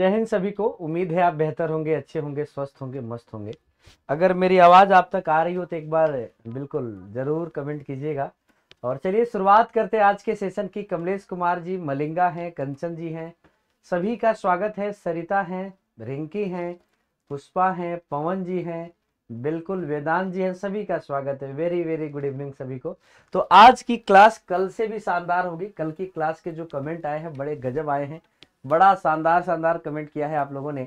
जय हिंद सभी को उम्मीद है आप बेहतर होंगे अच्छे होंगे स्वस्थ होंगे मस्त होंगे अगर मेरी आवाज़ आप तक आ रही हो तो एक बार बिल्कुल ज़रूर कमेंट कीजिएगा और चलिए शुरुआत करते हैं आज के सेशन की कमलेश कुमार जी मलिंगा हैं कंचन जी हैं सभी का स्वागत है सरिता हैं रिंकी हैं पुष्पा हैं पवन जी हैं बिल्कुल वेदांत जी हैं सभी का स्वागत है वेरी वेरी गुड इवनिंग सभी को तो आज की क्लास कल से भी शानदार होगी कल की क्लास के जो कमेंट आए हैं बड़े गजब आए हैं बड़ा शानदार शानदार कमेंट किया है आप लोगों ने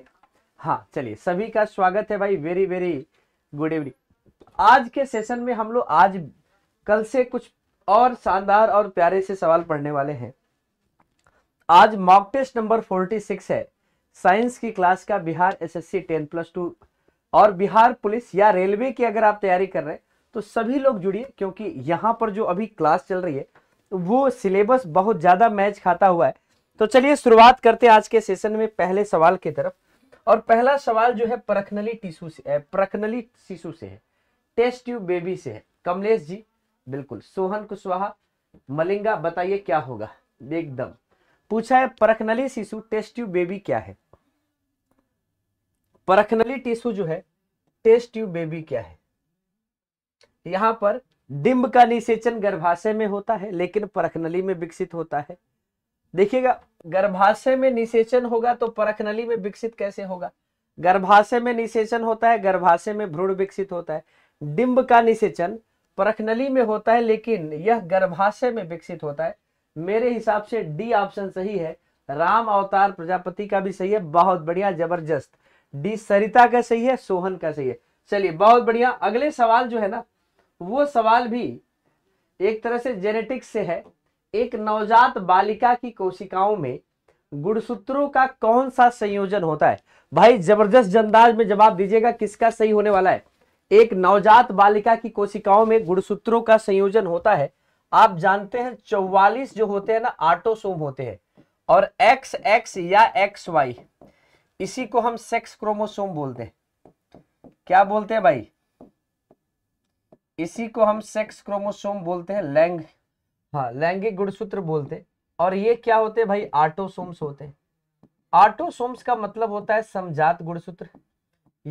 हाँ चलिए सभी का स्वागत है भाई वेरी वेरी गुड इवनिंग आज के सेशन में हम लोग आज कल से कुछ और शानदार और प्यारे से सवाल पढ़ने वाले हैं आज मॉक टेस्ट नंबर 46 है साइंस की क्लास का Bihar SSC ten plus two और बिहार पुलिस या रेलवे की अगर आप तैयारी कर रहे हैं तो सभी लोग जुड़िए क्योंकि यहाँ पर जो अभी क्लास चल रही है वो सिलेबस बहुत ज़्यादा मैच खाता हुआ है तो चलिए शुरुआत करते हैं आज के सेशन में पहले सवाल की तरफ और पहला सवाल जो है परखनली टिश्यू से परखनली शिशु से है टेस्ट ट्यूब बेबी से है कमलेश जी बिल्कुल सोहन कुशवाहा मलिंगा बताइए क्या होगा एकदम पूछा है परखनली शिशु टेस्ट ट्यूब बेबी क्या है परखनली टिश्यू जो है टेस्ट ट्यूब बेबी क्या है यहां पर डिंब का निषेचन गर्भाशय में होता है लेकिन परखनली में विकसित होता है देखिएगा गर्भाशय में निषेचन होगा तो परखनली में विकसित कैसे होगा गर्भाशय में निषेचन होता है गर्भाशय में भ्रूण विकसित होता है डिम्ब का निषेचन परखनली में होता है लेकिन यह गर्भाशय में विकसित होता है मेरे हिसाब से डी ऑप्शन सही है राम अवतार प्रजापति का भी सही है बहुत बढ़िया जबरदस्त डी सरिता का सही है सोहन का सही है चलिए बहुत बढ़िया अगले सवाल जो है ना वो सवाल भी एक तरह से जेनेटिक्स से है एक नवजात बालिका की कोशिकाओं में गुणसूत्रों का कौन सा संयोजन होता है भाई जबरदस्त अंदाज में जवाब दीजिएगा किसका सही होने वाला है एक नवजात बालिका की कोशिकाओं में गुणसूत्रों का संयोजन होता है आप जानते हैं चौवालीस जो होते हैं ना आटोसोम होते हैं और एक्स एक्स या एक्स वाई इसी को हम सेक्स क्रोमोसोम बोलते हैं क्या बोलते हैं भाई इसी को हम सेक्स क्रोमोसोम बोलते हैं लैंग हाँ लैंगिक गुणसूत्र बोलते और ये क्या होते हैं भाई आटोसोम्स होते आटोसोम्स का मतलब होता है समझात गुणसूत्र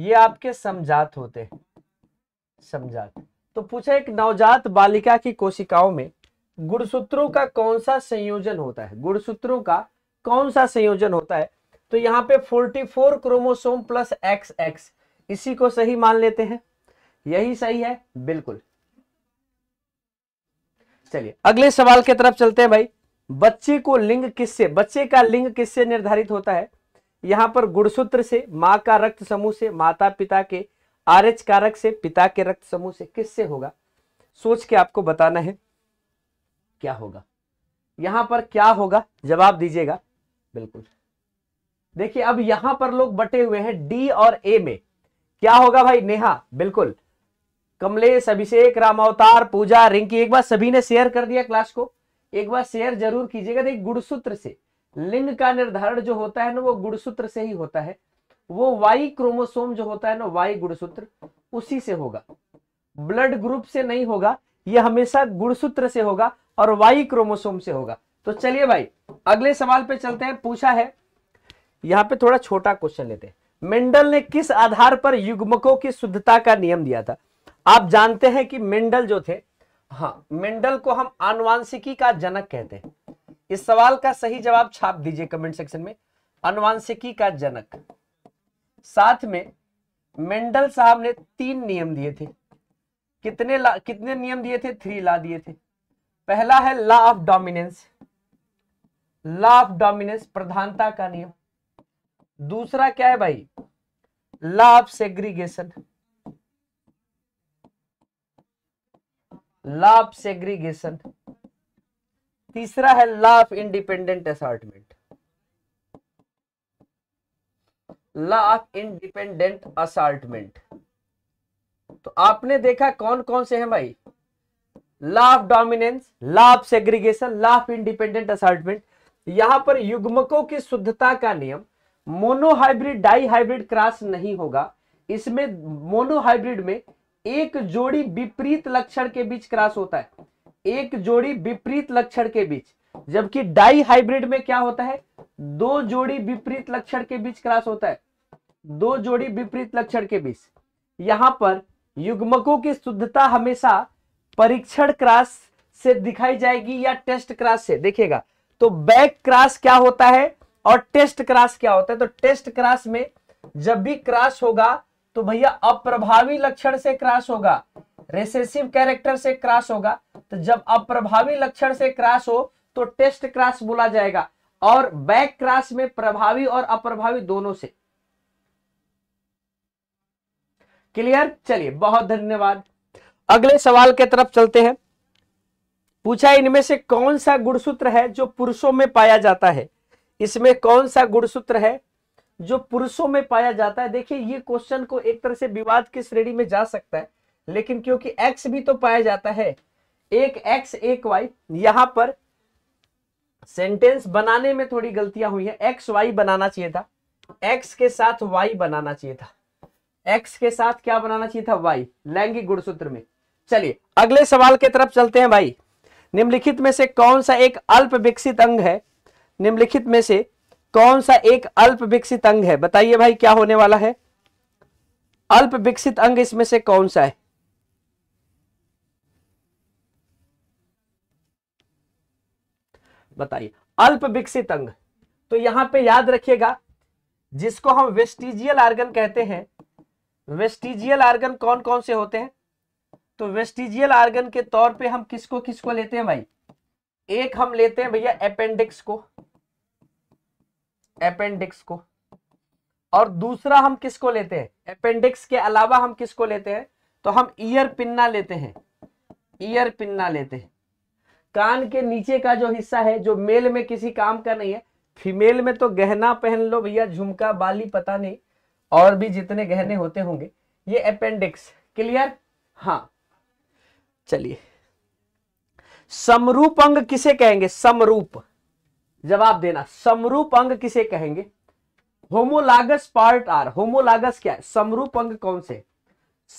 ये आपके समझात होते समझात तो पूछा एक नवजात बालिका की कोशिकाओं में गुणसूत्रों का कौन सा संयोजन होता है गुणसूत्रों का कौन सा संयोजन होता है तो यहाँ पे 44 क्रोमोसोम प्लस एक्स एक्स इसी को सही मान लेते हैं यही सही है बिल्कुल चलिए अगले सवाल की तरफ चलते हैं भाई बच्चे को लिंग किससे बच्चे का लिंग किससे निर्धारित होता है यहां पर गुणसूत्र से माँ का रक्त समूह से माता पिता के आर एच कारक से पिता के रक्त समूह से किससे होगा सोच के आपको बताना है क्या होगा यहां पर क्या होगा जवाब दीजिएगा बिल्कुल देखिए अब यहां पर लोग बटे हुए हैं डी और ए में क्या होगा भाई नेहा बिल्कुल कमलेश अभिषेक राम अवतार पूजा रिंकी एक बार सभी ने शेयर कर दिया क्लास को एक बार शेयर जरूर कीजिएगा देखिए गुणसूत्र से लिंग का निर्धारण जो होता है ना वो गुणसूत्र से ही होता है वो वाई क्रोमोसोम जो होता है ना वाई गुणसूत्र उसी से होगा ब्लड ग्रुप से नहीं होगा ये हमेशा गुणसूत्र से होगा और वाई क्रोमोसोम से होगा तो चलिए भाई अगले सवाल पे चलते हैं पूछा है यहाँ पे थोड़ा छोटा क्वेश्चन लेते हैं मेंडल ने किस आधार पर युग्मकों की शुद्धता का नियम दिया था आप जानते हैं कि मेंडल जो थे हाँ मेंडल को हम आनुवांशिकी का जनक कहते हैं इस सवाल का सही जवाब छाप दीजिए कमेंट सेक्शन में अनुवांशिकी का जनक साथ में मेंडल साहब ने तीन नियम दिए थे कितने ला कितने नियम दिए थे थ्री ला दिए थे पहला है law of dominance law of dominance प्रधानता का नियम दूसरा क्या है भाई law of segregation law segregation तीसरा है law of independent assortment law of independent assortment तो आपने देखा कौन कौन से हैं भाई law of dominance law of segregation law of independent assortment यहां पर युग्मकों की शुद्धता का नियम मोनोहाइब्रिड डाई हाइब्रिड क्रॉस नहीं होगा इसमें मोनोहाइब्रिड में एक जोड़ी विपरीत लक्षण के बीच क्रॉस होता है एक जोड़ी विपरीत लक्षण के बीच जबकि डाई हाइब्रिड में क्या होता है दो जोड़ी विपरीत लक्षण के बीच क्रॉस होता है दो जोड़ी विपरीत लक्षण के बीच यहां पर युग्मकों की शुद्धता हमेशा परीक्षण क्रॉस से दिखाई जाएगी या टेस्ट क्रॉस से देखेगा तो बैक क्रॉस क्या होता है और टेस्ट क्रॉस क्या होता है तो टेस्ट क्रॉस में जब भी क्रॉस होगा तो भैया अप्रभावी लक्षण से क्रॉस होगा रेसेसिव कैरेक्टर से क्रॉस होगा तो जब अप्रभावी लक्षण से क्रॉस हो तो टेस्ट क्रॉस बोला जाएगा और बैक क्रॉस में प्रभावी और अप्रभावी दोनों से क्लियर चलिए बहुत धन्यवाद अगले सवाल के तरफ चलते हैं पूछा इनमें से कौन सा गुणसूत्र है जो पुरुषों में पाया जाता है इसमें कौन सा गुणसूत्र है जो पुरुषों में पाया जाता है देखिए ये क्वेश्चन को एक तरह से विवाद की श्रेणी में जा सकता है लेकिन क्योंकि एक्स भी तो पाया जाता है एक एक्स एक वाई यहां पर सेंटेंस बनाने में थोड़ी गलतियां हुई है एक्स वाई बनाना चाहिए था एक्स के साथ वाई बनाना चाहिए था एक्स के साथ क्या बनाना चाहिए था वाई लैंगिक गुणसूत्र में चलिए अगले सवाल की तरफ चलते हैं भाई निम्नलिखित में से कौन सा एक अल्प विकसित अंग है निम्नलिखित में से कौन सा एक अल्प विकसित अंग है बताइए भाई क्या होने वाला है अल्प विकसित अंग इसमें से कौन सा है बताइए अल्प विकसित अंग तो यहां पे याद रखिएगा जिसको हम वेस्टिजियल आर्गन कहते हैं वेस्टिजियल आर्गन कौन कौन से होते हैं तो वेस्टिजियल आर्गन के तौर पे हम किसको किसको लेते हैं भाई एक हम लेते हैं भैया अपेंडिक्स को अपेंडिक्स को और दूसरा हम किसको लेते हैं अपेंडिक्स के अलावा हम किसको लेते हैं तो हम ईयर पिन्ना लेते हैं ईयर पिन्ना लेते हैं कान के नीचे का जो हिस्सा है जो मेल में किसी काम का नहीं है फीमेल में तो गहना पहन लो भैया झुमका बाली पता नहीं और भी जितने गहने होते होंगे ये अपेंडिक्स क्लियर हाँ चलिए समरूप अंग किसे कहेंगे समरूप जवाब देना समरूप अंग किसे कहेंगे होमोलागस पार्ट आर होमोलागस क्या है समरूप अंग कौन से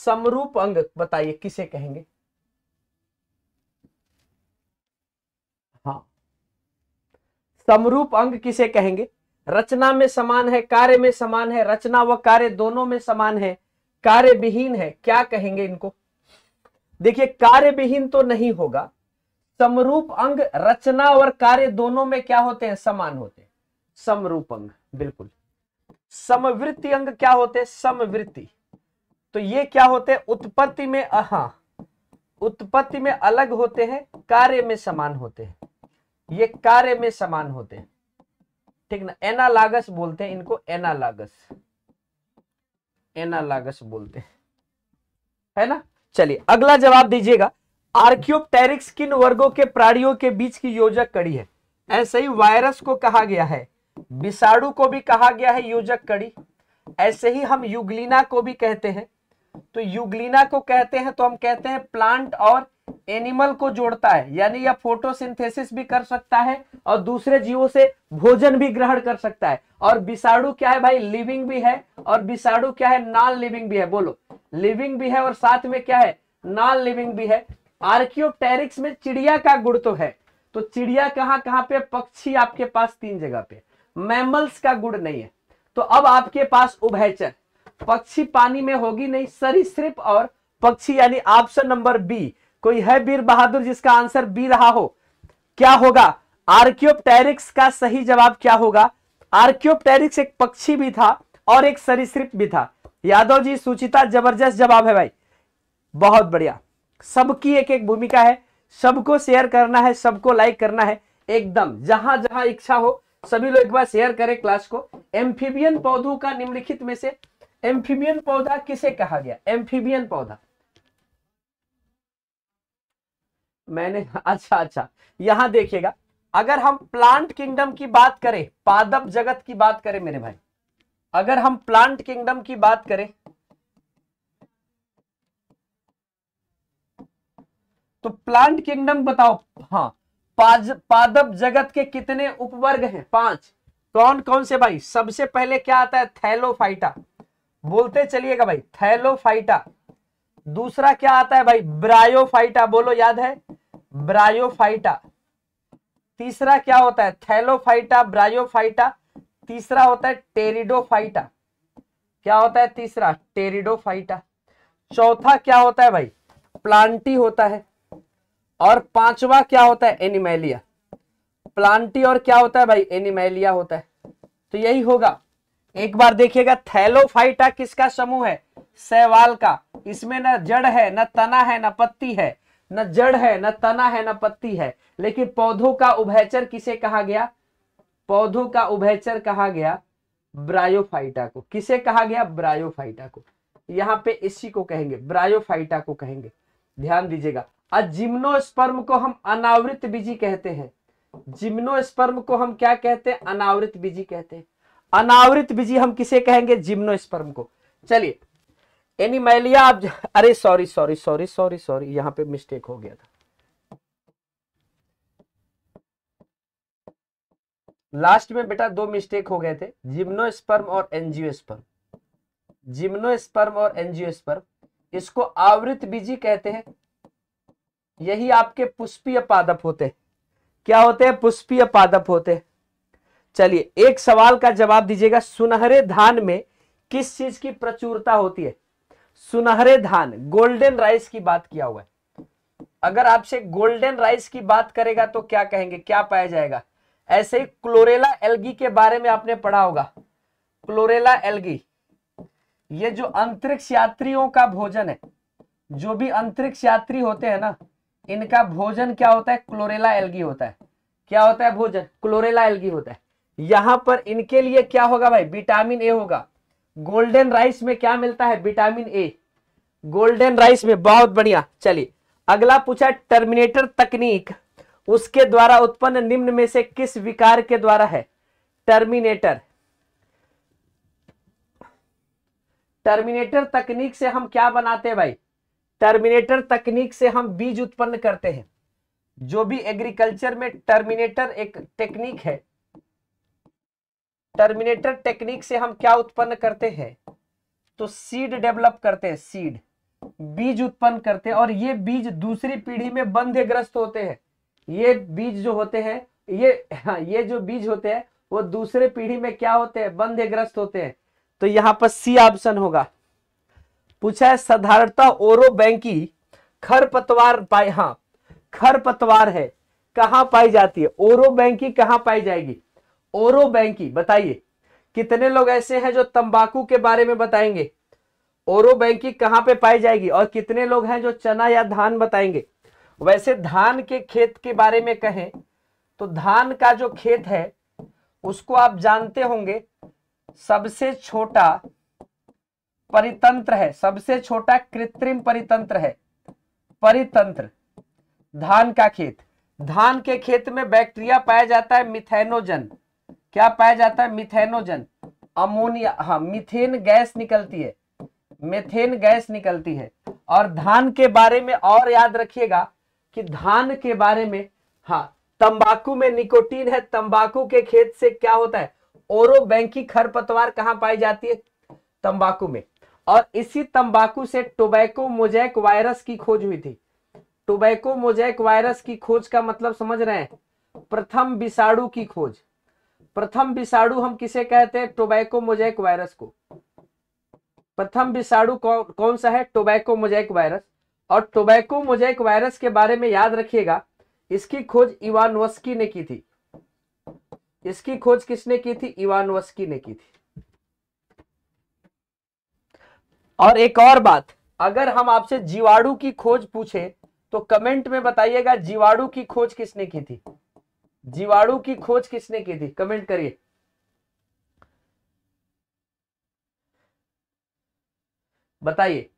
समरूप अंग बताइए किसे कहेंगे हाँ समरूप अंग किसे कहेंगे रचना में समान है कार्य में समान है रचना व कार्य दोनों में समान है कार्य विहीन है क्या कहेंगे इनको देखिए कार्य विहीन तो नहीं होगा समरूप अंग रचना और कार्य दोनों में क्या होते हैं समान होते हैं समरूप अंग बिल्कुल समवृत्ति अंग क्या होते हैं समवृत्ति तो ये क्या होते हैं उत्पत्ति में अहा उत्पत्ति में अलग होते हैं कार्य में समान होते हैं ये कार्य में समान होते हैं ठीक ना एनालागस बोलते हैं इनको एनालागस एनालागस बोलते हैं है ना चलिए अगला जवाब दीजिएगा आर्क्योप्टेरिक्स किन वर्गों के प्राणियों के बीच की योजक कड़ी है ऐसे ही वायरस को कहा गया है विषाणु को भी कहा गया है योजक कड़ी ऐसे ही हम युगलीना को भी कहते हैं तो युगलीना को कहते हैं तो हम कहते हैं प्लांट और एनिमल को जोड़ता है यानी यह या फोटोसिंथेसिस भी कर सकता है और दूसरे जीवों से भोजन भी ग्रहण कर सकता है और विषाणु क्या है भाई लिविंग भी है और विषाणु क्या है नॉन लिविंग भी है बोलो लिविंग भी है और साथ में क्या है नॉन लिविंग भी है आर्कियोटेरिक्स में चिड़िया का गुड़ तो है तो चिड़िया कहां कहां पे पक्षी आपके पास तीन जगह पे मैमल्स का गुड़ नहीं है तो अब आपके पास उभयचर पक्षी पानी में होगी नहीं सरीसृप और पक्षी यानी ऑप्शन नंबर बी कोई है वीर बहादुर जिसका आंसर बी रहा हो क्या होगा आर्क्योपटेरिक्स का सही जवाब क्या होगा आर्क्योपटेरिक्स एक पक्षी भी था और एक सरीसृप भी था यादव जी सुचिता जबरदस्त जवाब है भाई बहुत बढ़िया सबकी एक एक भूमिका है सबको शेयर करना है सबको लाइक करना है एकदम जहां जहां इच्छा हो सभी लोग एक बार शेयर करें क्लास को एम्फीबियन पौधों का निम्नलिखित में से एम्फीबियन पौधा किसे कहा गया एम्फीबियन पौधा मैंने अच्छा अच्छा यहां देखिएगा अगर हम प्लांट किंगडम की बात करें पादप जगत की बात करें मेरे भाई अगर हम प्लांट किंगडम की बात करें तो प्लांट किंगडम बताओ हाँ पादप जगत के कितने उपवर्ग हैं पांच कौन कौन से भाई सबसे पहले क्या आता है थैलोफाइटा बोलते चलिएगा भाई थैलोफाइटा दूसरा क्या आता है भाई ब्रायोफाइटा बोलो याद है ब्रायोफाइटा तीसरा क्या होता है थैलोफाइटा ब्रायोफाइटा तीसरा होता है टेरिडोफाइटा क्या होता है तीसरा टेरिडोफाइटा चौथा क्या होता है भाई प्लांटी होता है और पांचवा क्या होता है एनिमेलिया प्लांटी और क्या होता है भाई एनिमेलिया होता है तो यही होगा एक बार देखिएगा थैलोफाइटा किसका समूह है सहवाल का इसमें न जड़ है न तना है न पत्ती है न जड़ है न तना है ना पत्ती है लेकिन पौधों का उभयचर किसे कहा गया पौधों का उभयचर कहा गया ब्रायोफाइटा को किसे कहा गया ब्रायोफाइटा को यहां पे इसी को कहेंगे ब्रायोफाइटा को कहेंगे ध्यान दीजिएगा जिम्नो स्पर्म को हम अनावृत बीजी कहते हैं जिम्नोस्पर्म को हम क्या कहते हैं अनावृत बीजी कहते हैं अनावृत बीजी हम किसे कहेंगे जिम्नोस्पर्म को चलिए एनिमेलिया आप अरे sorry sorry sorry sorry sorry यहां पे मिस्टेक हो गया था लास्ट में बेटा दो मिस्टेक हो गए थे जिम्नोस्पर्म और जिम्नो जिम्नोस्पर्म और स्पर्म इसको आवृत बीजी कहते हैं यही आपके पुष्पीय पादप होते क्या होते हैं पुष्पीय पादप होते चलिए एक सवाल का जवाब दीजिएगा सुनहरे धान में किस चीज की प्रचुरता होती है सुनहरे धान गोल्डन राइस की बात किया हुआ है अगर आपसे गोल्डन राइस की बात करेगा तो क्या कहेंगे क्या पाया जाएगा ऐसे ही क्लोरेला एल्गी के बारे में आपने पढ़ा होगा क्लोरेला एल्गी ये जो अंतरिक्ष यात्रियों का भोजन है जो भी अंतरिक्ष यात्री होते हैं ना इनका भोजन क्या होता है क्लोरेला एल्गी होता है क्या होता है भोजन क्लोरेला एल्गी होता है यहां पर इनके लिए क्या होगा भाई विटामिन ए होगा गोल्डन राइस में क्या मिलता है विटामिन ए गोल्डन राइस में बहुत बढ़िया चलिए अगला पूछा टर्मिनेटर तकनीक उसके द्वारा उत्पन्न निम्न में से किस विकार के द्वारा है टर्मिनेटर टर्मिनेटर तकनीक से हम क्या बनाते हैं भाई टर्मिनेटर तकनीक से हम बीज उत्पन्न करते हैं जो भी एग्रीकल्चर में टर्मिनेटर एक टेक्निक है टर्मिनेटर टेक्निक से हम क्या उत्पन्न करते हैं तो सीड डेवलप करते हैं सीड बीज उत्पन्न करते हैं और ये बीज दूसरी पीढ़ी में ग्रस्त होते हैं ये बीज जो होते हैं ये हाँ ये जो बीज होते हैं वो दूसरे पीढ़ी में क्या होते हैं ग्रस्त होते हैं तो यहाँ पर सी ऑप्शन होगा पूछा है साधारणता ओरो बैंकी खरपतवार पाए हाँ खरपतवार है कहां पाई जाती है ओरो बैंकी कहां पाई जाएगी ओरो बैंकी बताइए कितने लोग ऐसे हैं जो तंबाकू के बारे में बताएंगे ओरो बैंकी कहां पे पाई जाएगी और कितने लोग हैं जो चना या धान बताएंगे वैसे धान के खेत के बारे में कहें तो धान का जो खेत है उसको आप जानते होंगे सबसे छोटा परितंत्र है सबसे छोटा कृत्रिम परितंत्र है परितंत्र धान का खेत धान के खेत में बैक्टीरिया पाया जाता है मिथेनोजन क्या पाया जाता है मिथेनोजन अमोनिया हाँ मिथेन गैस निकलती है मिथेन गैस निकलती है और धान के बारे में और याद रखिएगा कि धान के बारे में हाँ तंबाकू में निकोटीन है तंबाकू के खेत से क्या होता है ओरो बैंकी खरपतवार कहाँ पाई जाती है तंबाकू में और इसी तंबाकू से टोबैको मोजैक वायरस की खोज हुई थी टोबैको मोजैक वायरस की खोज का मतलब समझ रहे हैं प्रथम विषाणु की खोज प्रथम विषाणु हम किसे कहते हैं टोबैको मोजैक वायरस को प्रथम विषाणु कौन कौन सा है टोबैको मोजैक वायरस और टोबैको मोजैक वायरस के बारे में याद रखिएगा इसकी खोज इवानवस्की ने की थी इसकी खोज किसने की थी इवानवस्की ने की थी और एक और बात अगर हम आपसे जीवाणु की खोज पूछे तो कमेंट में बताइएगा जीवाणु की खोज किसने की थी जीवाणु की खोज किसने की थी कमेंट करिए बताइए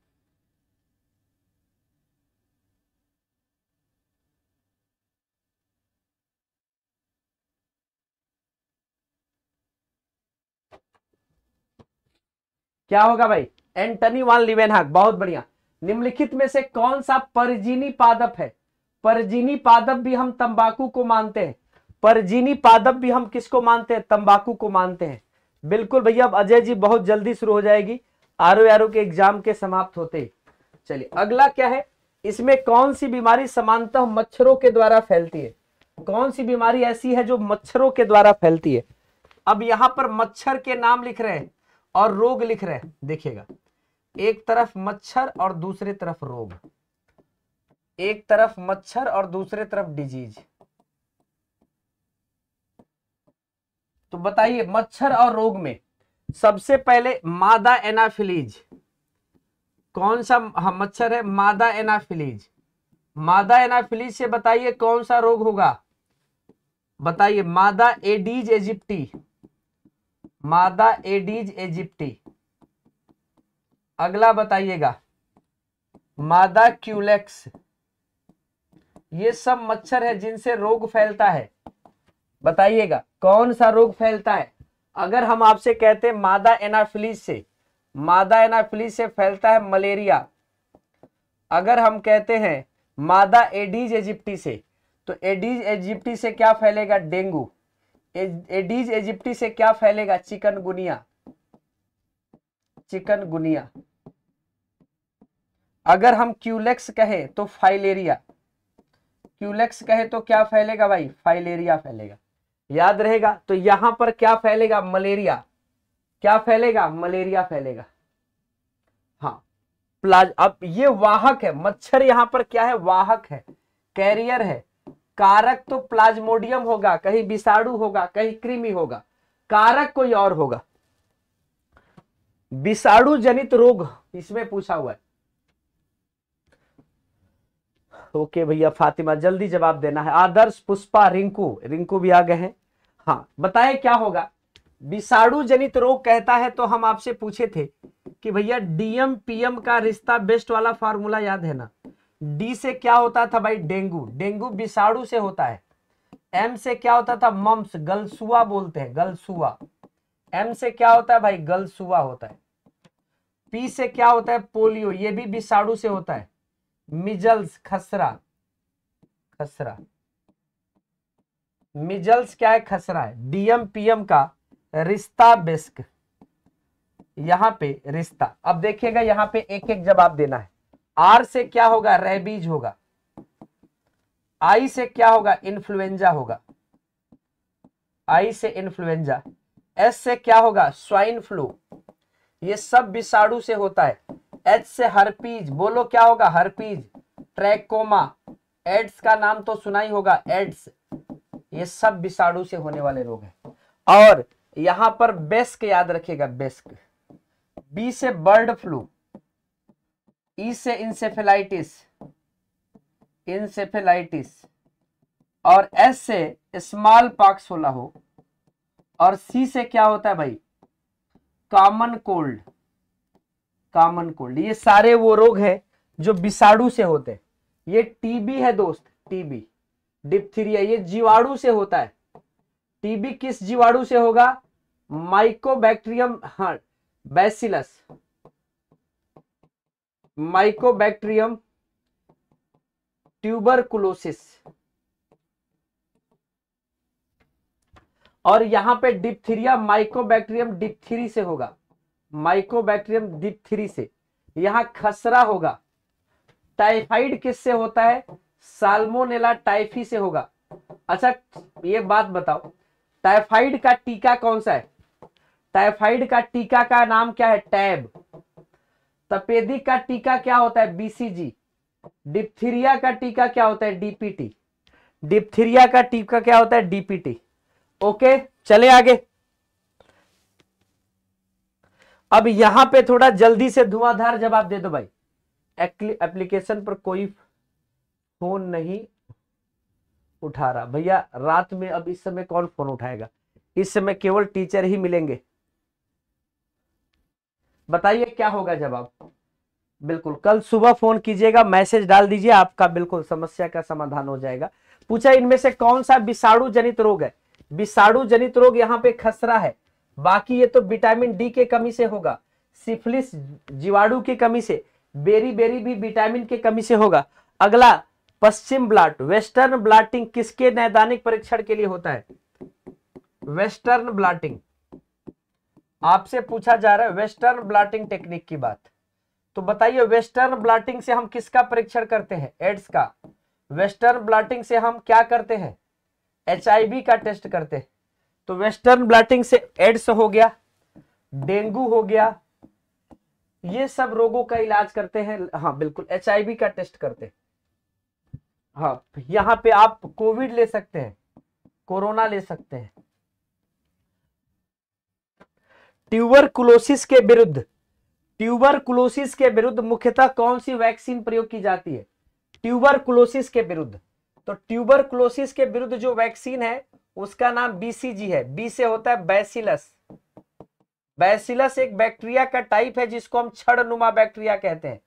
क्या होगा भाई एंटनी वन लिवेनहाग बहुत बढ़िया निम्नलिखित में से कौन सा परजीनी पादप है परजीनी पादप भी हम तंबाकू को मानते हैं परजीनी पादप भी हम किसको मानते हैं तंबाकू को मानते हैं बिल्कुल भैया अजय जी बहुत जल्दी शुरू हो जाएगी आर ओ के एग्जाम के समाप्त होते ही चलिए अगला क्या है इसमें कौन सी बीमारी समानता मच्छरों के द्वारा फैलती है कौन सी बीमारी ऐसी है जो मच्छरों के द्वारा फैलती है अब यहां पर मच्छर के नाम लिख रहे हैं और रोग लिख रहे हैं देखिएगा एक तरफ मच्छर और दूसरे तरफ रोग एक तरफ मच्छर और दूसरे तरफ डिजीज तो बताइए मच्छर और रोग में सबसे पहले मादा एनाफिलीज कौन सा हाँ, मच्छर है मादा एनाफिलीज मादा एनाफिलीज से बताइए कौन सा रोग होगा बताइए मादा एडीज एजिप्टी मादा एडीज एजिप्टी अगला बताइएगा मादा क्यूलेक्स ये सब मच्छर है जिनसे रोग फैलता है बताइएगा कौन सा रोग फैलता है अगर हम आपसे कहते हैं मादा एनाफिलिस से मादा एनाफिलिस से फैलता है मलेरिया अगर हम कहते हैं मादा एडीज एजिप्टी से तो एडीज एजिप्टी से क्या फैलेगा डेंगू एडीज एजिप्टी से क्या फैलेगा चिकनगुनिया चिकनगुनिया अगर हम क्यूलेक्स कहे तो फाइलेरिया क्यूलेक्स कहे तो क्या फैलेगा भाई फाइलेरिया फैलेगा याद रहेगा तो यहां पर क्या फैलेगा मलेरिया क्या फैलेगा मलेरिया फैलेगा हाँ प्लाज अब ये वाहक है मच्छर यहां पर क्या है वाहक है कैरियर है कारक तो प्लाज्मोडियम होगा कहीं विषाणु होगा कहीं कृमि होगा कारक कोई और होगा विषाणु जनित रोग इसमें पूछा हुआ है तो ओके भैया फातिमा जल्दी जवाब देना है आदर्श पुष्पा रिंकू रिंकू भी आ गए हैं हाँ बताए क्या होगा विषाणु जनित रोग कहता है तो हम आपसे पूछे थे कि भैया डीएम पीएम का रिश्ता बेस्ट वाला फार्मूला याद है ना डी से क्या होता था भाई डेंगू डेंगू विषाणु से होता है एम से क्या होता था मम्स गलसुआ बोलते हैं गलसुआ एम से क्या होता है भाई गलसुआ होता है पी से क्या होता है पोलियो ये भी विषाणु से होता है मिजल्स खसरा खसरा मिजल्स क्या है खसरा है डीएम पीएम का रिश्ता बेस्क यहां पे रिश्ता अब देखिएगा यहां पे एक एक जवाब देना है आर से क्या होगा रेबीज होगा आई से क्या होगा इन्फ्लुएंजा होगा आई से इन्फ्लुएंजा एस से क्या होगा स्वाइन फ्लू ये सब विषाणु से होता है एच से हरपीज बोलो क्या होगा हरपीज ट्रैकोमा एड्स का नाम तो सुना ही होगा एड्स ये सब विषाणु से होने वाले रोग है और यहां पर बेस्क याद रखिएगा बेस्क बी से बर्ड फ्लू ई e से इंसेफेलाइटिस इंसेफेलाइटिस और एस से स्मॉल पॉक्स होला हो और सी से क्या होता है भाई कॉमन कोल्ड कॉमन कोल्ड ये सारे वो रोग है जो विषाणु से होते हैं ये टीबी है दोस्त टीबी डिप्थीरिया ये जीवाणु से होता है टीबी किस जीवाणु से होगा माइकोबैक्टीरियम हाँ बैसिलस माइकोबैक्टीरियम ट्यूबरकुलोसिस और यहां पे डिप्थीरिया माइकोबैक्टीरियम डिप्थीरी से होगा माइकोबैक्टीरियम थ्री से यहां खसरा होगा टाइफाइड किससे होता है साल्मोनेला टाइफी से होगा अच्छा ये बात बताओ टाइफाइड का टीका कौन सा है टाइफाइड का टीका का नाम क्या है टैब तपेदिक का टीका क्या होता है बीसीजी डिप्थीरिया का टीका क्या होता है डीपीटी डिप्थीरिया का टीका क्या होता है डीपीटी ओके चले आगे अब यहां पे थोड़ा जल्दी से धुआंधार जवाब दे दो भाई एप्लीकेशन पर कोई फोन नहीं उठा रहा भैया रात में अब इस समय कौन फोन उठाएगा इस समय केवल टीचर ही मिलेंगे बताइए क्या होगा जवाब बिल्कुल कल सुबह फोन कीजिएगा मैसेज डाल दीजिए आपका बिल्कुल समस्या का समाधान हो जाएगा पूछा इनमें से कौन सा विषाणु जनित रोग है विषाणु जनित रोग यहाँ पे खसरा है बाकी ये तो विटामिन डी के कमी से होगा सिफलिस जीवाणु की कमी से बेरी बेरी भी विटामिन के कमी से होगा अगला पश्चिम ब्लाट वेस्टर्न ब्लाटिंग किसके नैदानिक परीक्षण के लिए होता है वेस्टर्न ब्लाटिंग आपसे पूछा जा रहा है वेस्टर्न ब्लाटिंग टेक्निक की बात तो बताइए वेस्टर्न ब्लाटिंग से हम किसका परीक्षण करते हैं एड्स का वेस्टर्न ब्लाटिंग से हम क्या करते हैं एच का टेस्ट करते हैं तो वेस्टर्न ब्लाटिंग से एड्स हो गया डेंगू हो गया ये सब रोगों का इलाज करते हैं हाँ बिल्कुल एच का टेस्ट करते हैं हाँ यहां पे आप कोविड ले सकते हैं कोरोना ले सकते हैं ट्यूबरकुलोसिस के विरुद्ध ट्यूबरकुलोसिस के विरुद्ध मुख्यतः कौन सी वैक्सीन प्रयोग की जाती है ट्यूबरकुलोसिस के विरुद्ध तो क्लोसिस के विरुद्ध जो वैक्सीन है उसका नाम बीसीजी है बी से होता है बैसिलस बैसिलस एक बैक्टीरिया का टाइप है जिसको हम छड़नुमा बैक्टीरिया कहते हैं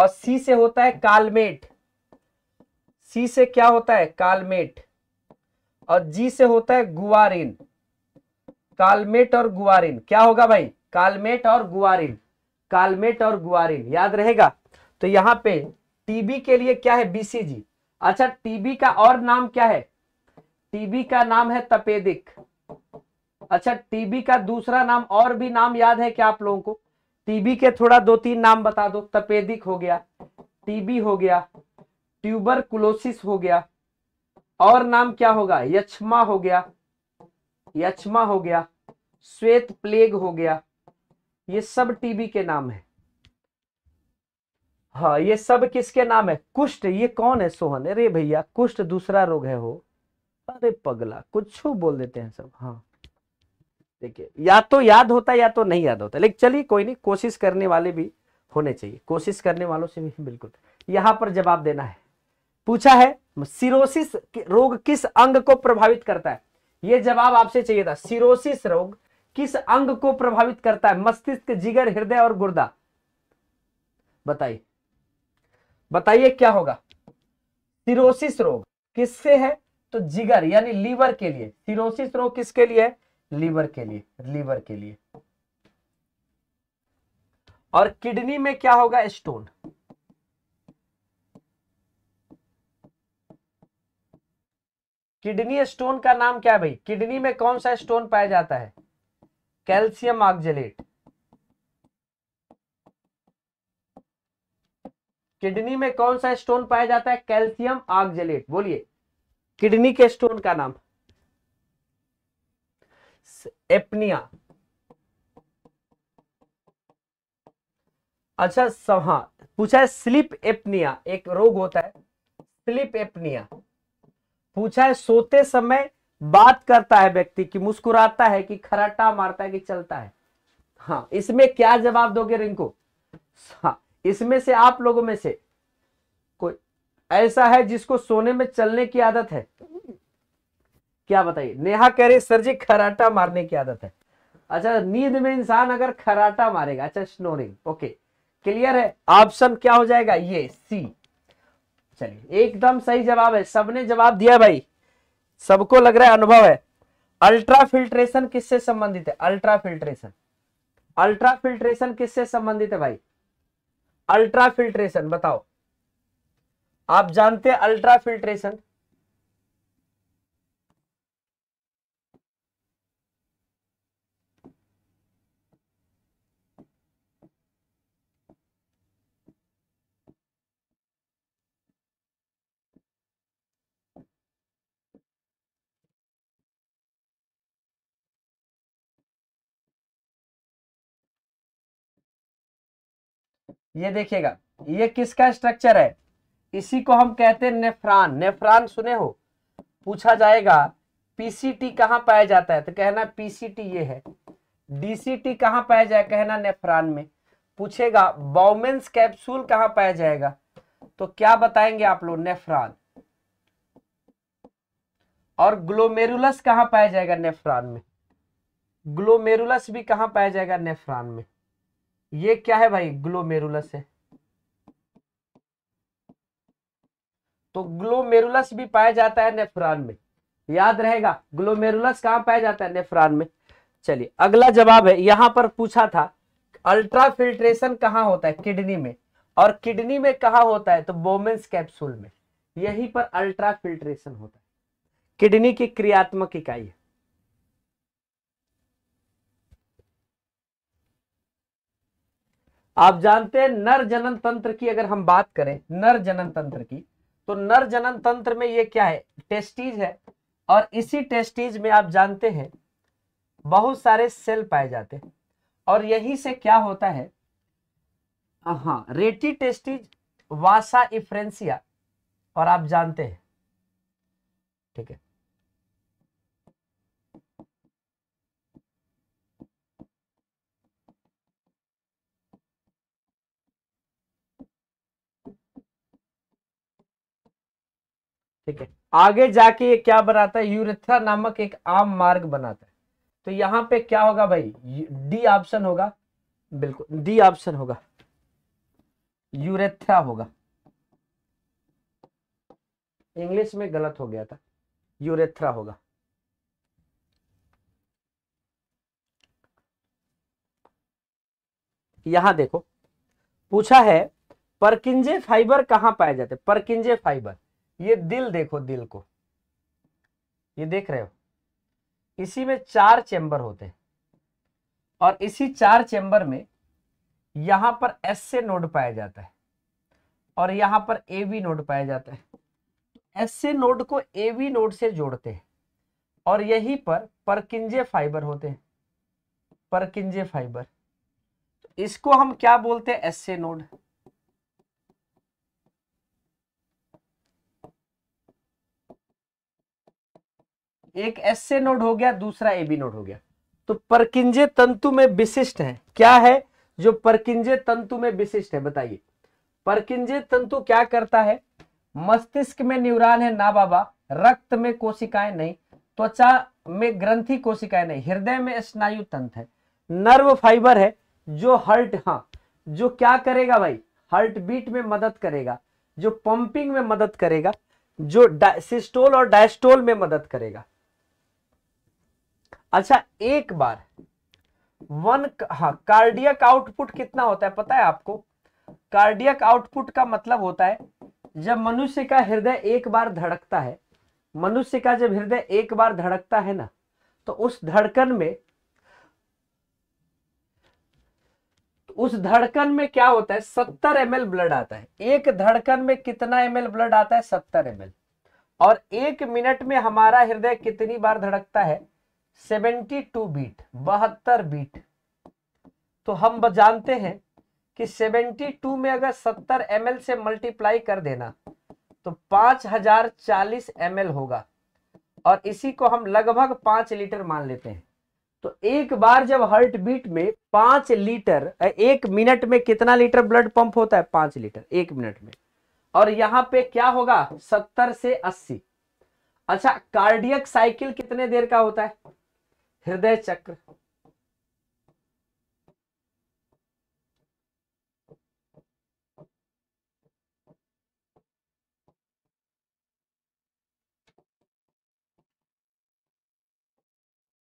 और सी से होता है कालमेट सी से क्या होता है कालमेट और जी से होता है गुआरिन कालमेट और गुआरिन क्या होगा भाई कालमेट और गुआरिन कालमेट और गुआरिन याद रहेगा तो यहां पे टीबी के लिए क्या है बीसीजी अच्छा टीबी का और नाम क्या है टीबी का नाम है तपेदिक अच्छा टीबी का दूसरा नाम और भी नाम याद है क्या आप लोगों को टीबी के थोड़ा दो तीन नाम बता दो तपेदिक हो गया टीबी हो गया ट्यूबर कुलोसिस हो गया और नाम क्या होगा यक्षमा हो गया यक्षमा हो गया श्वेत प्लेग हो गया ये सब टीबी के नाम है हाँ ये सब किसके नाम है कुष्ठ ये कौन है सोहन अरे भैया कुष्ठ दूसरा रोग है हो अरे पगला कुछ बोल देते हैं सब हाँ देखिए या तो याद होता है या तो नहीं याद होता लेकिन चलिए कोई नहीं कोशिश करने वाले भी होने चाहिए कोशिश करने वालों से भी बिल्कुल यहाँ पर जवाब देना है पूछा है सिरोसिस रोग किस अंग को प्रभावित करता है यह जवाब आपसे चाहिए था सिरोसिस रोग किस अंग को प्रभावित करता है मस्तिष्क जिगर हृदय और गुर्दा बताइए बताइए क्या होगा सिरोसिस रोग किससे है तो जिगर यानी लीवर के लिए सिरोसिस रोग किसके लिए लीवर के लिए लीवर के लिए और किडनी में क्या होगा स्टोन किडनी स्टोन का नाम क्या है भाई किडनी में कौन सा स्टोन पाया जाता है कैल्शियम ऑक्जेलेट किडनी में कौन सा स्टोन पाया जाता है कैल्शियम ऑक्जेलेट बोलिए किडनी के स्टोन का नाम एपनिया अच्छा सब हाँ पूछा है स्लिप एपनिया एक रोग होता है स्लिप एपनिया पूछा है सोते समय बात करता है व्यक्ति की मुस्कुराता है कि खराटा मारता है कि चलता है हाँ इसमें क्या जवाब दोगे रिंकू हाँ इसमें से आप लोगों में से कोई ऐसा है जिसको सोने में चलने की आदत है क्या बताइए नेहा कह रही सर जी खराटा मारने की आदत है अच्छा नींद में इंसान अगर खराटा मारेगा अच्छा स्नोरिंग ओके क्लियर है ऑप्शन क्या हो जाएगा ये सी चलिए एकदम सही जवाब है सबने जवाब दिया भाई सबको लग रहा है अनुभव है अल्ट्रा फिल्ट्रेशन किससे संबंधित है अल्ट्रा फिल्ट्रेशन अल्ट्रा फिल्ट्रेशन किससे संबंधित है भाई अल्ट्रा फिल्ट्रेशन बताओ आप जानते हैं अल्ट्रा फिल्ट्रेशन ये देखिएगा ये किसका स्ट्रक्चर है इसी को हम कहते हैं नेफ्रान नेफ्रान सुने हो पूछा जाएगा पीसीटी कहाँ पाया जाता है तो कहना पीसीटी ये है डीसीटी कहाँ पाया जाए कहना नेफ्रान में पूछेगा बाउमेंस कैप्सूल कहाँ पाया जाएगा तो क्या बताएंगे आप लोग नेफ्रान और ग्लोमेरुलस कहाँ पाया जाएगा नेफ्रान में ग्लोमेरुलस भी कहाँ पाया जाएगा नेफ्रान में ये क्या है भाई ग्लोमेरुलस है तो ग्लोमेरुलस भी पाया जाता है नेफ्रॉन में याद रहेगा ग्लोमेरुलस कहा पाया जाता है नेफ्रॉन में चलिए अगला जवाब है यहां पर पूछा था अल्ट्रा फिल्ट्रेशन कहाँ होता है किडनी में और किडनी में कहा होता है तो बोमेंस कैप्सूल में यही पर अल्ट्रा फिल्ट्रेशन होता है किडनी की क्रियात्मक इकाई है आप जानते हैं नर जनन तंत्र की अगर हम बात करें नर जनन तंत्र की तो नर जनन तंत्र में ये क्या है टेस्टीज है और इसी टेस्टीज में आप जानते हैं बहुत सारे सेल पाए जाते हैं और यही से क्या होता है हाँ रेटी टेस्टीज वासा इफ्रेंसिया और आप जानते हैं ठीक है ठीक है आगे जाके ये क्या बनाता है यूरेथ्रा नामक एक आम मार्ग बनाता है तो यहां पे क्या होगा भाई डी ऑप्शन होगा बिल्कुल डी ऑप्शन होगा यूरेथ्रा होगा इंग्लिश में गलत हो गया था यूरेथ्रा होगा यहां देखो पूछा है परकिंजे फाइबर कहां पाए जाते परकिंजे फाइबर ये दिल देखो दिल को ये देख रहे हो इसी में चार चैम्बर होते हैं और इसी चार चैम्बर में यहां पर एस से नोड पाया जाता है और यहां पर ए वी नोड पाया जाता है एस से नोड को ए वी नोड से जोड़ते हैं और यहीं पर परकिंजे फाइबर होते हैं परकिंजे फाइबर तो इसको हम क्या बोलते हैं एस से नोड एक एस से नोड हो गया दूसरा ए बी नोड हो गया तो परकिंजे तंतु में विशिष्ट है क्या है जो परकिंजे तंतु में विशिष्ट है बताइए परकिंजे तंतु क्या करता है मस्तिष्क में न्यूरॉन है ना बाबा रक्त में कोशिकाएं नहीं त्वचा में ग्रंथि कोशिकाएं नहीं हृदय में स्नायु तंत्र है नर्व फाइबर है जो हर्ट हाँ जो क्या करेगा भाई हार्ट बीट में मदद करेगा जो पंपिंग में मदद करेगा जो सिस्टोल और डायस्टोल में मदद करेगा अच्छा एक बार वन हाँ कार्डियक आउटपुट कितना होता है पता है आपको कार्डियक आउटपुट का मतलब होता है जब मनुष्य का हृदय एक बार धड़कता है मनुष्य का जब हृदय एक बार धड़कता है ना तो उस धड़कन में तो उस धड़कन में क्या होता है सत्तर एम ब्लड आता है एक धड़कन में कितना एम ब्लड आता है सत्तर एम और एक मिनट में हमारा हृदय कितनी बार धड़कता है सेवेंटी टू बीट बहत्तर बीट तो हम जानते हैं कि सेवेंटी टू में अगर सत्तर एम से मल्टीप्लाई कर देना तो पांच हजार चालीस एम होगा और इसी को हम लगभग पांच लीटर मान लेते हैं तो एक बार जब हर्ट बीट में पांच लीटर एक मिनट में कितना लीटर ब्लड पंप होता है पांच लीटर एक मिनट में और यहां पे क्या होगा सत्तर से अस्सी अच्छा कार्डियक साइकिल कितने देर का होता है हृदय चक्र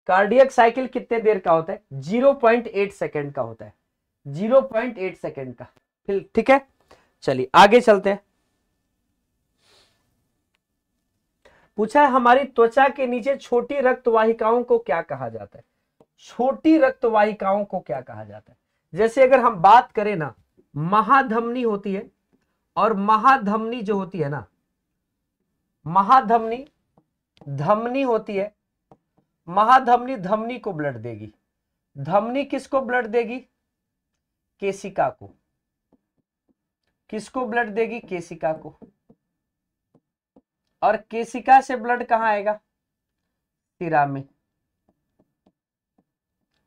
कार्डियक साइकिल कितने देर का होता है 0.8 सेकंड का होता है 0.8 सेकंड का ठीक है चलिए आगे चलते हैं पूछा है हमारी त्वचा के नीचे छोटी रक्तवाहिकाओं को क्या कहा जाता है छोटी रक्तवाहिकाओं को क्या कहा जाता है जैसे अगर हम बात करें ना महाधमनी होती है और महाधमनी जो होती है ना महाधमनी धमनी होती है महाधमनी धमनी को ब्लड देगी धमनी किसको ब्लड देगी केसिका को किसको ब्लड देगी केसिका को और केसिका से ब्लड कहाँ आएगा सिरा में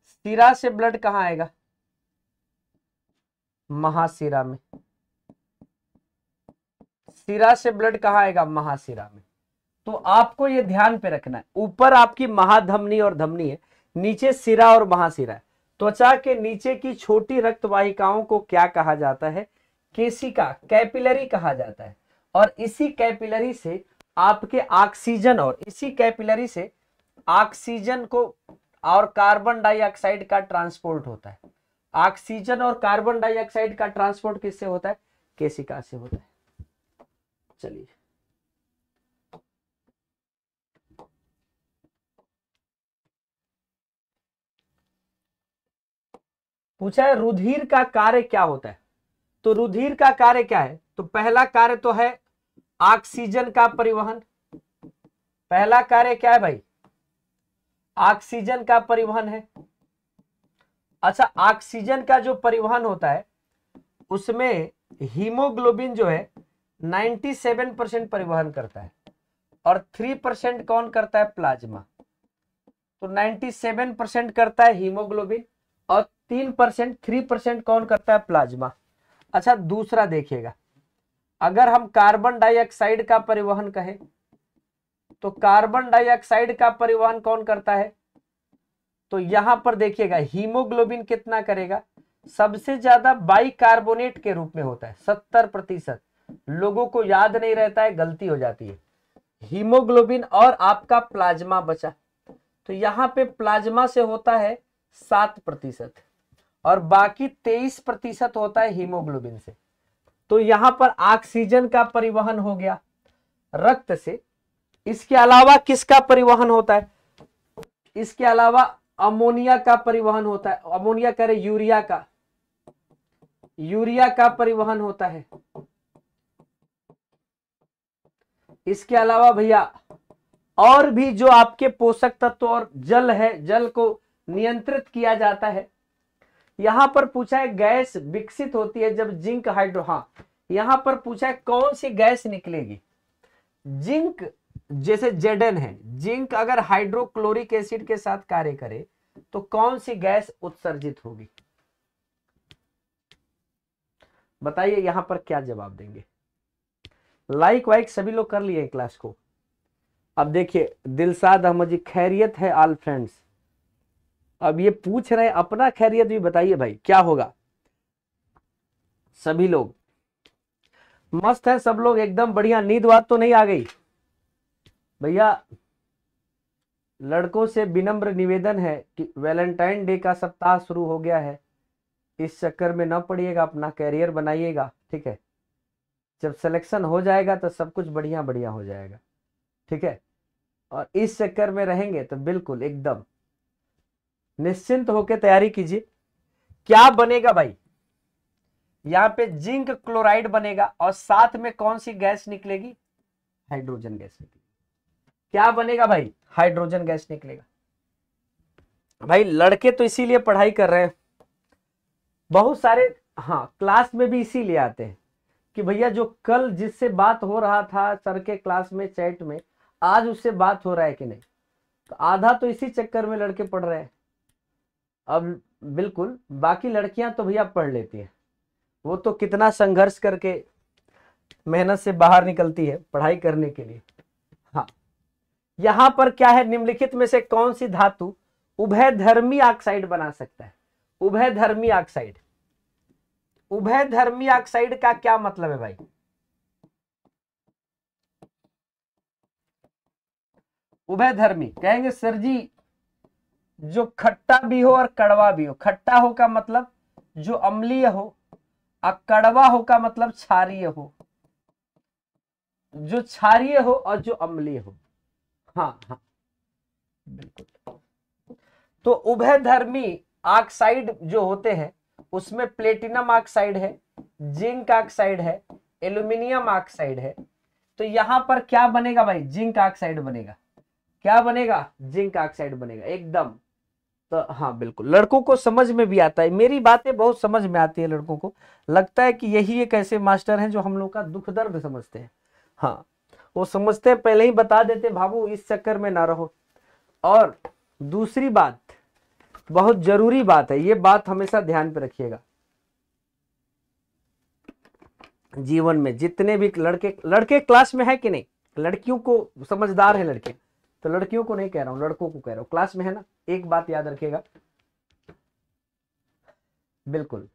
सिरा से ब्लड कहाँ आएगा महासिरा में सिरा से ब्लड कहाँ आएगा महासिरा में तो आपको ये ध्यान पे रखना है ऊपर आपकी महाधमनी और धमनी है नीचे सिरा और महासिरा है त्वचा के नीचे की छोटी रक्तवाहिकाओं को क्या कहा जाता है केसिका कैपिलरी कहा जाता है और इसी कैपिलरी से आपके ऑक्सीजन और इसी कैपिलरी से ऑक्सीजन को और कार्बन डाइऑक्साइड का ट्रांसपोर्ट होता है ऑक्सीजन और कार्बन डाइऑक्साइड का ट्रांसपोर्ट किससे होता है केसिका से होता है चलिए पूछा है रुधिर का कार्य क्या होता है तो रुधिर का कार्य क्या है तो पहला कार्य तो है ऑक्सीजन का परिवहन पहला कार्य क्या है भाई ऑक्सीजन का परिवहन है अच्छा ऑक्सीजन का जो परिवहन होता है उसमें हीमोग्लोबिन जो है 97 परसेंट परिवहन करता है और 3 परसेंट कौन करता है प्लाज्मा तो 97 परसेंट करता है हीमोग्लोबिन और 3 परसेंट थ्री परसेंट कौन करता है प्लाज्मा अच्छा दूसरा देखिएगा अगर हम कार्बन डाइऑक्साइड का परिवहन कहें तो कार्बन डाइऑक्साइड का परिवहन कौन करता है तो यहां पर देखिएगा हीमोग्लोबिन कितना करेगा सबसे ज्यादा बाइकार्बोनेट के रूप में होता है सत्तर प्रतिशत लोगों को याद नहीं रहता है गलती हो जाती है हीमोग्लोबिन और आपका प्लाज्मा बचा तो यहां पे प्लाज्मा से होता है सात प्रतिशत और बाकी तेईस प्रतिशत होता है हीमोग्लोबिन से तो यहां पर ऑक्सीजन का परिवहन हो गया रक्त से इसके अलावा किसका परिवहन होता है इसके अलावा अमोनिया का परिवहन होता है अमोनिया करे यूरिया का यूरिया का परिवहन होता है इसके अलावा भैया और भी जो आपके पोषक तत्व और जल है जल को नियंत्रित किया जाता है यहां पर पूछा है गैस विकसित होती है जब जिंक हाइड्रो हाँ यहां पर पूछा है कौन सी गैस निकलेगी जिंक जैसे जेडन है जिंक अगर हाइड्रोक्लोरिक एसिड के साथ कार्य करे तो कौन सी गैस उत्सर्जित होगी बताइए यहां पर क्या जवाब देंगे लाइक वाइक सभी लोग कर लिए क्लास को अब देखिए दिलसाद अहमद जी खैरियत है ऑल फ्रेंड्स अब ये पूछ रहे हैं अपना खैरियत भी बताइए भाई क्या होगा सभी लोग मस्त है सब लोग एकदम बढ़िया नींद बात तो नहीं आ गई भैया लड़कों से विनम्र निवेदन है कि वैलेंटाइन डे का सप्ताह शुरू हो गया है इस चक्कर में न पड़िएगा अपना कैरियर बनाइएगा ठीक है जब सिलेक्शन हो जाएगा तो सब कुछ बढ़िया बढ़िया हो जाएगा ठीक है और इस चक्कर में रहेंगे तो बिल्कुल एकदम निश्चिंत होकर तैयारी कीजिए क्या बनेगा भाई यहां पे जिंक क्लोराइड बनेगा और साथ में कौन सी गैस निकलेगी हाइड्रोजन गैस निकलेगी क्या बनेगा भाई हाइड्रोजन गैस निकलेगा भाई लड़के तो इसीलिए पढ़ाई कर रहे हैं बहुत सारे हाँ क्लास में भी इसीलिए आते हैं कि भैया जो कल जिससे बात हो रहा था सर के क्लास में चैट में आज उससे बात हो रहा है कि नहीं तो आधा तो इसी चक्कर में लड़के पढ़ रहे हैं अब बिल्कुल बाकी लड़कियां तो भैया पढ़ लेती हैं वो तो कितना संघर्ष करके मेहनत से बाहर निकलती है पढ़ाई करने के लिए हाँ यहां पर क्या है निम्नलिखित में से कौन सी धातु उभय धर्मी ऑक्साइड बना सकता है उभय धर्मी ऑक्साइड उभय धर्मी ऑक्साइड का क्या मतलब है भाई उभय धर्मी कहेंगे सर जी जो खट्टा भी हो और कड़वा भी हो खट्टा हो का मतलब जो अम्लीय हो और कड़वा हो का मतलब क्षारिय हो जो क्षारिय हो और जो अम्लीय हो हाँ हाँ बिल्कुल तो उभयधर्मी ऑक्साइड जो होते हैं उसमें प्लेटिनम ऑक्साइड है जिंक ऑक्साइड है एल्यूमिनियम ऑक्साइड है तो यहां पर क्या बनेगा भाई जिंक ऑक्साइड बनेगा क्या बनेगा जिंक ऑक्साइड बनेगा एकदम तो हाँ बिल्कुल लड़कों को समझ में भी आता है मेरी बातें बहुत समझ में आती है लड़कों को लगता है कि यही एक ऐसे मास्टर हैं जो हम लोग का दुख दर्द समझते हैं हाँ वो समझते हैं पहले ही बता देते भाबू इस चक्कर में ना रहो और दूसरी बात बहुत जरूरी बात है ये बात हमेशा ध्यान पे रखिएगा जीवन में जितने भी लड़के लड़के क्लास में है कि नहीं लड़कियों को समझदार है लड़के तो लड़कियों को नहीं कह रहा हूं लड़कों को कह रहा हूं क्लास में है ना एक बात याद रखिएगा बिल्कुल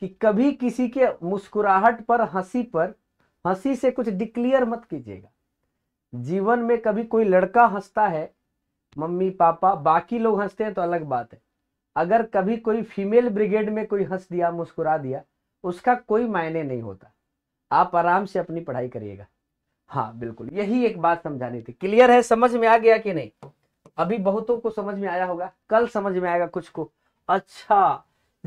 कि कभी किसी के मुस्कुराहट पर हंसी पर हंसी से कुछ डिक्लियर मत कीजिएगा जीवन में कभी कोई लड़का हंसता है मम्मी पापा बाकी लोग हंसते हैं तो अलग बात है अगर कभी कोई फीमेल ब्रिगेड में कोई हंस दिया मुस्कुरा दिया उसका कोई मायने नहीं होता आप आराम से अपनी पढ़ाई करिएगा हाँ बिल्कुल यही एक बात समझानी थी क्लियर है समझ में आ गया कि नहीं अभी बहुतों को समझ में आया होगा कल समझ में आएगा कुछ को अच्छा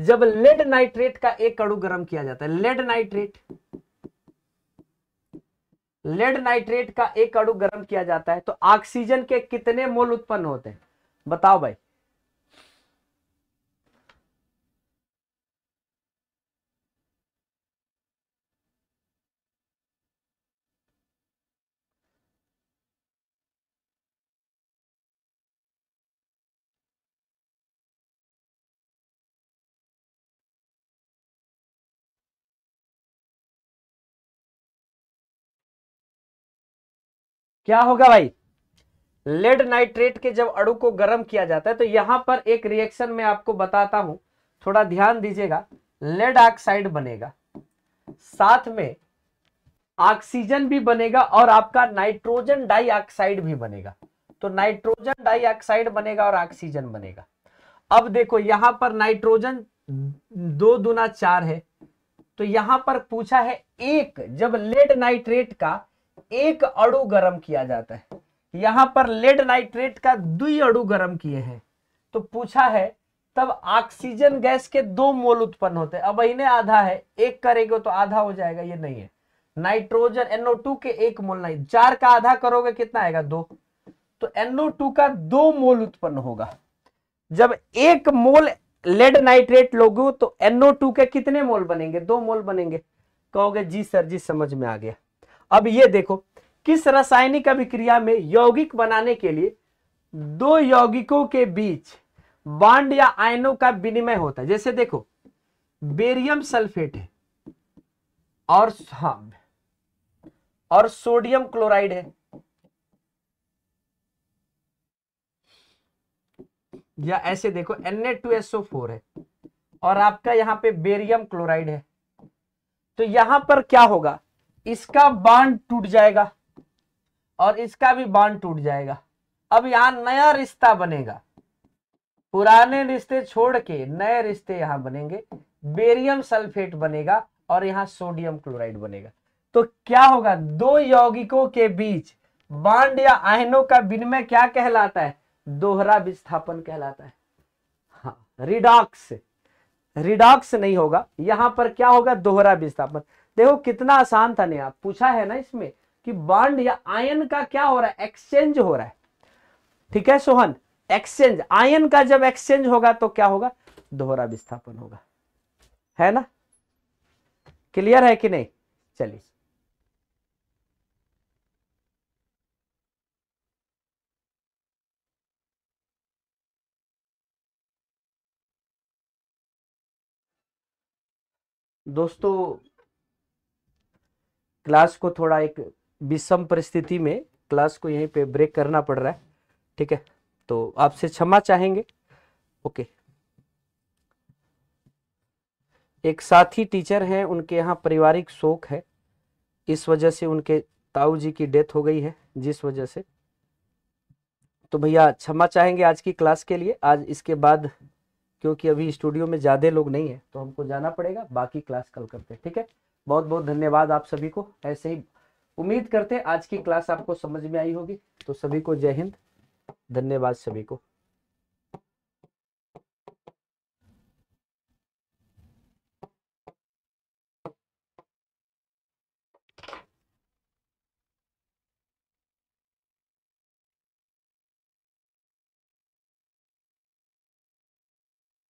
जब लेड नाइट्रेट का एक कड़ू गर्म किया जाता है लेड नाइट्रेट लेड नाइट्रेट का एक कड़ू गर्म किया जाता है तो ऑक्सीजन के कितने मोल उत्पन्न होते हैं बताओ भाई क्या होगा भाई लेड नाइट्रेट के जब अड़ु को गर्म किया जाता है तो यहां पर एक रिएक्शन में आपको बताता हूं थोड़ा ध्यान दीजिएगा लेड ऑक्साइड बनेगा साथ में ऑक्सीजन भी बनेगा और आपका नाइट्रोजन डाइऑक्साइड भी बनेगा तो नाइट्रोजन डाइऑक्साइड बनेगा और ऑक्सीजन बनेगा अब देखो यहां पर नाइट्रोजन दो दुना चार है तो यहां पर पूछा है एक जब लेड नाइट्रेट का एक अड़ु गर्म किया जाता है यहां पर लेड नाइट्रेट का दुई अड़ु गर्म किए हैं तो पूछा है तब ऑक्सीजन गैस के दो मोल उत्पन्न होते हैं अब इन्हें आधा है एक करेगा तो आधा हो जाएगा ये नहीं है नाइट्रोजन एनओ टू के एक मोल नहीं चार का आधा करोगे कितना आएगा दो तो एनओ टू का दो मोल उत्पन्न होगा जब एक मोल लेड नाइट्रेट लोगे तो एनओ टू के कितने मोल बनेंगे दो मोल बनेंगे कहोगे जी सर जी समझ में आ गया अब ये देखो किस रासायनिक अभिक्रिया में यौगिक बनाने के लिए दो यौगिकों के बीच बांड या आयनों का विनिमय होता है जैसे देखो बेरियम सल्फेट है और हाँ और सोडियम क्लोराइड है या ऐसे देखो Na2SO4 है और आपका यहां पे बेरियम क्लोराइड है तो यहां पर क्या होगा इसका बांध टूट जाएगा और इसका भी बांध टूट जाएगा अब यहां नया रिश्ता बनेगा पुराने रिश्ते छोड़ के नए रिश्ते यहां बनेंगे बेरियम सल्फेट बनेगा और यहां सोडियम क्लोराइड बनेगा तो क्या होगा दो यौगिकों के बीच बांड या आयनों का विनिमय क्या कहलाता है दोहरा विस्थापन कहलाता है हाँ रिडॉक्स रिडॉक्स नहीं होगा यहां पर क्या होगा दोहरा विस्थापन देखो कितना आसान था आप पूछा है ना इसमें कि बॉन्ड या आयन का क्या हो रहा है एक्सचेंज हो रहा है ठीक है सोहन एक्सचेंज आयन का जब एक्सचेंज होगा तो क्या होगा दोहरा विस्थापन होगा है ना क्लियर है कि नहीं चलिए दोस्तों क्लास को थोड़ा एक विषम परिस्थिति में क्लास को यहीं पे ब्रेक करना पड़ रहा है ठीक है तो आपसे क्षमा चाहेंगे ओके एक साथी टीचर हैं उनके यहाँ पारिवारिक शोक है इस वजह से उनके ताऊ जी की डेथ हो गई है जिस वजह से तो भैया क्षमा चाहेंगे आज की क्लास के लिए आज इसके बाद क्योंकि अभी स्टूडियो में ज़्यादा लोग नहीं है तो हमको जाना पड़ेगा बाकी क्लास कल करते हैं ठीक है बहुत बहुत धन्यवाद आप सभी को ऐसे ही उम्मीद करते हैं आज की क्लास आपको समझ में आई होगी तो सभी को जय हिंद धन्यवाद सभी को